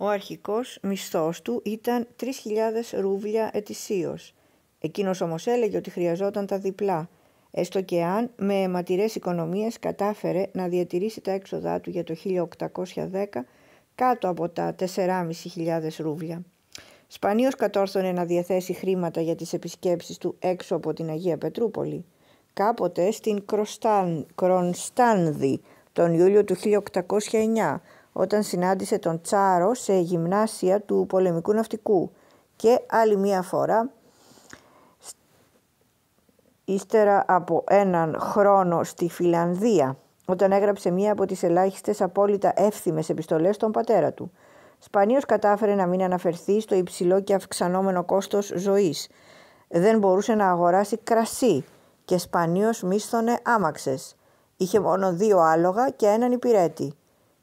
Ο αρχικός μισθός του ήταν 3.000 ρούβλια ετησίως. Εκείνος όμως έλεγε ότι χρειαζόταν τα διπλά, έστω και αν με αιματηρές οικονομίες κατάφερε να διατηρήσει τα έξοδά του για το 1810 κάτω από τα 4.500 ρούβλια. Σπανίως κατόρθωνε να διαθέσει χρήματα για τις επισκέψεις του έξω από την Αγία Πετρούπολη. Κάποτε στην Κροστάν, Κρονστάνδη τον Ιούλιο του 1809 όταν συνάντησε τον Τσάρο σε γυμνάσια του πολεμικού ναυτικού και άλλη μία φορά ύστερα από έναν χρόνο στη Φιλανδία όταν έγραψε μία από τις ελάχιστες απόλυτα εύθυμες επιστολές στον πατέρα του. Σπανίως κατάφερε να μην αναφερθεί στο υψηλό και αυξανόμενο κόστος ζωής. Δεν μπορούσε να αγοράσει κρασί και σπανίως μίσθωνε άμαξες. Είχε μόνο δύο άλογα και έναν υπηρέτη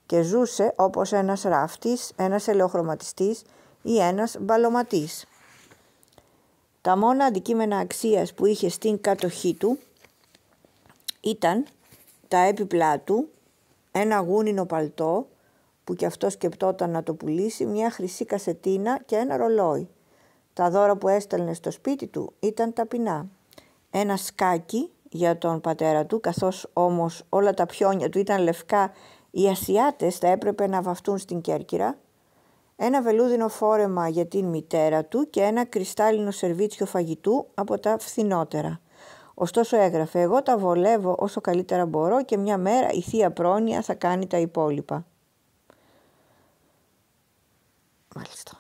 και ζούσε όπως ένας ράφτης, ένας ελαιοχρωματιστής ή ένας μπαλωματής. Τα μόνα αντικείμενα αξίας που είχε στην κατοχή του ήταν τα έπιπλά του, ένα γούνινο παλτό που κι αυτός σκεπτόταν να το πουλήσει, μια χρυσή κασετίνα και ένα ρολόι. Τα δώρα που έστελνε στο σπίτι του ήταν ταπεινά. Ένα σκάκι για τον πατέρα του, καθώς όμως όλα τα πιόνια του ήταν λευκά οι Ασιάτες θα έπρεπε να βαφτούν στην Κέρκυρα ένα βελούδινο φόρεμα για την μητέρα του και ένα κρυστάλλινο σερβίτσιο φαγητού από τα φθηνότερα. Ωστόσο έγραφε «Εγώ τα βολεύω όσο καλύτερα μπορώ και μια μέρα η θεία πρόνοια θα κάνει τα υπόλοιπα». Μάλιστα.